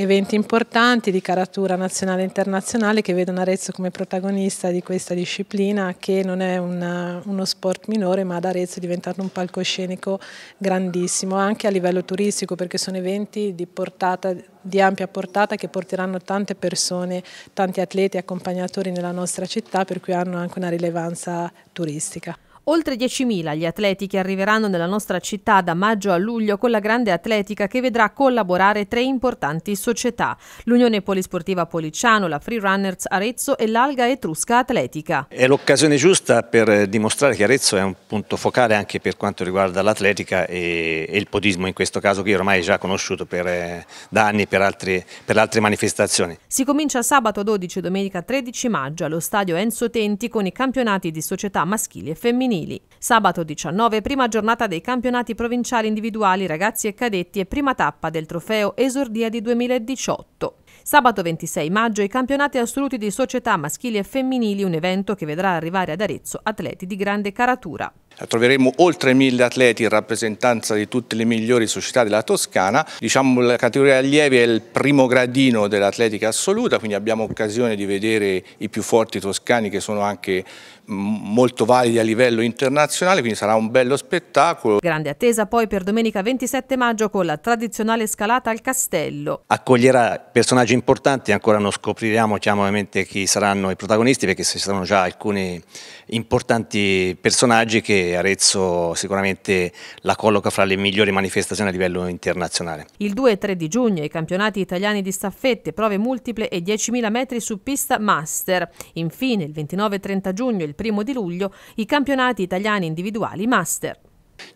eventi importanti di caratura nazionale e internazionale che vedono Arezzo come protagonista di questa disciplina che non è una, uno sport minore ma ad Arezzo è diventato un palcoscenico grandissimo anche a livello turistico perché sono eventi di, portata, di ampia portata che porteranno tante persone, tanti atleti e accompagnatori nella nostra città per cui hanno anche una rilevanza turistica. Oltre 10.000 gli atleti che arriveranno nella nostra città da maggio a luglio con la grande atletica che vedrà collaborare tre importanti società, l'Unione Polisportiva Policiano, la Freerunners Arezzo e l'Alga Etrusca Atletica. È l'occasione giusta per eh, dimostrare che Arezzo è un punto focale anche per quanto riguarda l'atletica e, il podismo in questo caso che ormai è già conosciuto per, eh, da anni per altre, per altre manifestazioni. Si comincia sabato 12 e domenica 13 maggio allo stadio Enzo Tenti con i campionati di società maschili e femminili giovanili. Sabato 19, prima giornata dei campionati provinciali individuali ragazzi e cadetti e prima tappa del trofeo Esordia di 2018. Sabato 26 maggio i campionati assoluti di società maschili e femminili, un evento che vedrà arrivare ad Arezzo atleti di grande caratura. Troveremo oltre mille atleti in rappresentanza di tutte le migliori società della Toscana. Diciamo la categoria allievi è il primo gradino dell'atletica assoluta, quindi abbiamo occasione di vedere i più forti toscani che sono anche mm, molto validi a livello internazionale, quindi sarà un bello spettacolo. Grande attesa poi per domenica 27 maggio con la tradizionale scalata al castello. Accoglierà personaggi importanti, ancora non scopriremo chiaramente chi saranno i protagonisti perché ci saranno già alcuni importanti personaggi che Arezzo sicuramente la colloca fra le migliori manifestazioni a livello internazionale. Il 2 e 3 di giugno i campionati italiani di staffette, prove multiple e 10.000 metri su pista master. Infine il 29 e 30 giugno e il 1 di luglio i campionati italiani individuali master.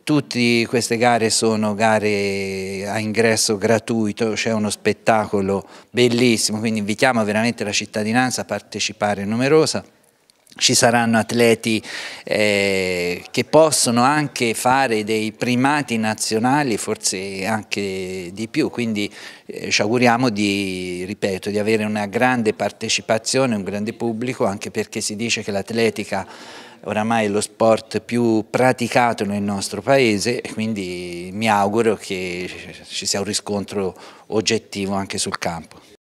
Tutte queste gare sono gare a ingresso gratuito, c'è uno spettacolo bellissimo, quindi invitiamo veramente la cittadinanza a partecipare numerosa ci saranno atleti eh, che possono anche fare dei primati nazionali, forse anche di più, quindi eh, ci auguriamo di, ripeto, di avere una grande partecipazione, un grande pubblico, anche perché si dice che l'atletica oramai è lo sport più praticato nel nostro paese, quindi mi auguro che ci sia un riscontro oggettivo anche sul campo.